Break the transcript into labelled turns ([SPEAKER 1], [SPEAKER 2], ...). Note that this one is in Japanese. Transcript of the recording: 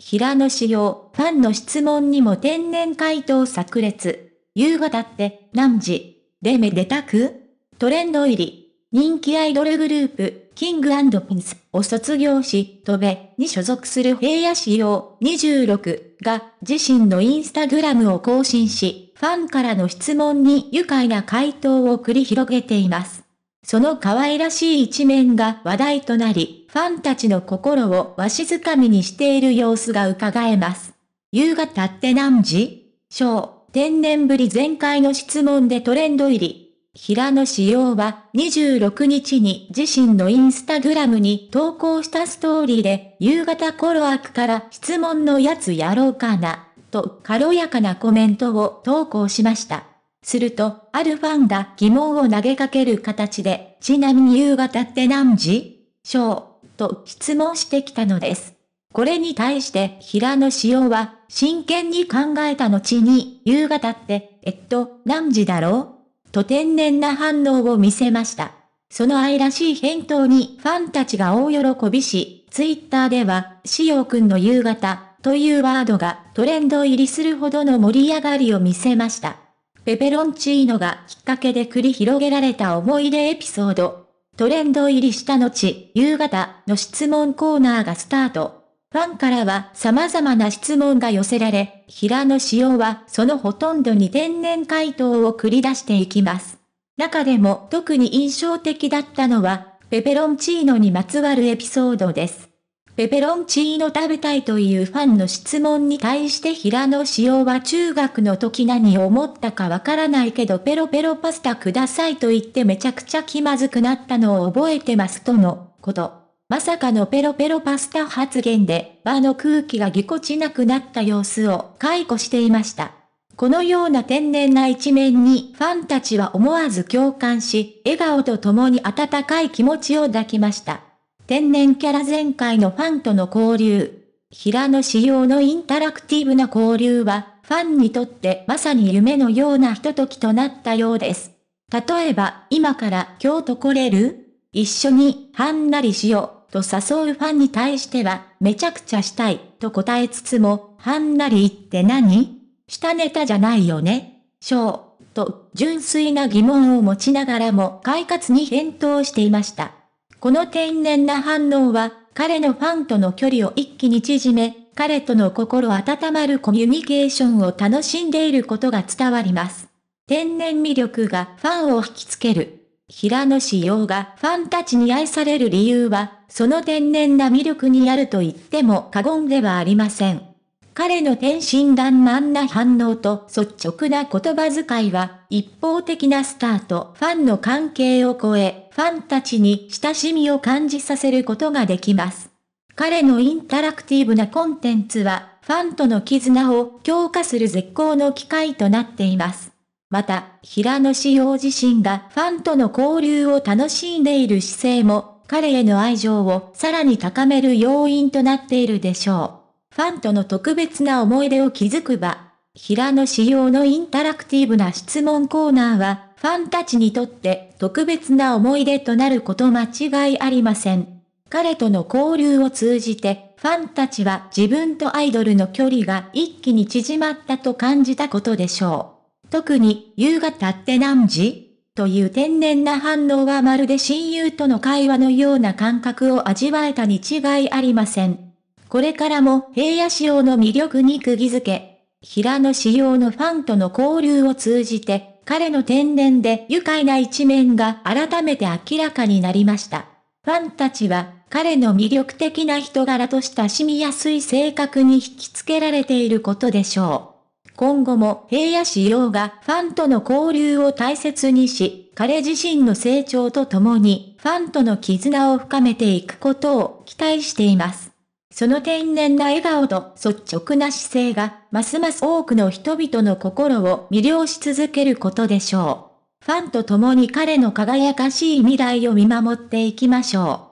[SPEAKER 1] 平野紫耀、ファンの質問にも天然回答炸裂。夕方って何時でめでたくトレンド入り。人気アイドルグループ、キングピンスを卒業し、戸部に所属する平野紫耀26が自身のインスタグラムを更新し、ファンからの質問に愉快な回答を繰り広げています。その可愛らしい一面が話題となり、ファンたちの心をわしづかみにしている様子が伺えます。夕方って何時小、天然ぶり全開の質問でトレンド入り。平野紫耀は26日に自身のインスタグラムに投稿したストーリーで、夕方頃悪から質問のやつやろうかな、と軽やかなコメントを投稿しました。すると、あるファンが疑問を投げかける形で、ちなみに夕方って何時章、と質問してきたのです。これに対して平野紫耀は、真剣に考えた後に、夕方って、えっと、何時だろうと天然な反応を見せました。その愛らしい返答にファンたちが大喜びし、ツイッターでは、紫耀くんの夕方というワードがトレンド入りするほどの盛り上がりを見せました。ペペロンチーノがきっかけで繰り広げられた思い出エピソード。トレンド入りした後、夕方の質問コーナーがスタート。ファンからは様々な質問が寄せられ、平野紫耀はそのほとんどに天然回答を繰り出していきます。中でも特に印象的だったのは、ペペロンチーノにまつわるエピソードです。ペペロンチーノ食べたいというファンの質問に対して平野紫耀は中学の時何を思ったかわからないけどペロペロパスタくださいと言ってめちゃくちゃ気まずくなったのを覚えてますとのこと。まさかのペロペロパスタ発言で場の空気がぎこちなくなった様子を解雇していました。このような天然な一面にファンたちは思わず共感し、笑顔と共に温かい気持ちを抱きました。天然キャラ全開のファンとの交流。平野仕様のインタラクティブな交流は、ファンにとってまさに夢のようなひとときとなったようです。例えば、今から京都来れる一緒に、はんなりしよう、と誘うファンに対しては、めちゃくちゃしたい、と答えつつも、はんなりって何下ネタじゃないよねしょう、と、純粋な疑問を持ちながらも、快活に返答していました。この天然な反応は、彼のファンとの距離を一気に縮め、彼との心温まるコミュニケーションを楽しんでいることが伝わります。天然魅力がファンを引きつける。平野志耀がファンたちに愛される理由は、その天然な魅力にあると言っても過言ではありません。彼の天真爛漫な反応と率直な言葉遣いは、一方的なスターとファンの関係を超え、ファンたちに親しみを感じさせることができます。彼のインタラクティブなコンテンツは、ファンとの絆を強化する絶好の機会となっています。また、平野志陽自身がファンとの交流を楽しんでいる姿勢も、彼への愛情をさらに高める要因となっているでしょう。ファンとの特別な思い出を築く場。平野志陽のインタラクティブな質問コーナーは、ファンたちにとって特別な思い出となること間違いありません。彼との交流を通じて、ファンたちは自分とアイドルの距離が一気に縮まったと感じたことでしょう。特に、夕方って何時という天然な反応はまるで親友との会話のような感覚を味わえたに違いありません。これからも平野仕様の魅力に釘付け、平野仕様のファンとの交流を通じて、彼の天然で愉快な一面が改めて明らかになりました。ファンたちは、彼の魅力的な人柄と親しみやすい性格に引きつけられていることでしょう。今後も平野市様がファンとの交流を大切にし、彼自身の成長とともに、ファンとの絆を深めていくことを期待しています。その天然な笑顔と率直な姿勢が、ますます多くの人々の心を魅了し続けることでしょう。ファンと共に彼の輝かしい未来を見守っていきましょう。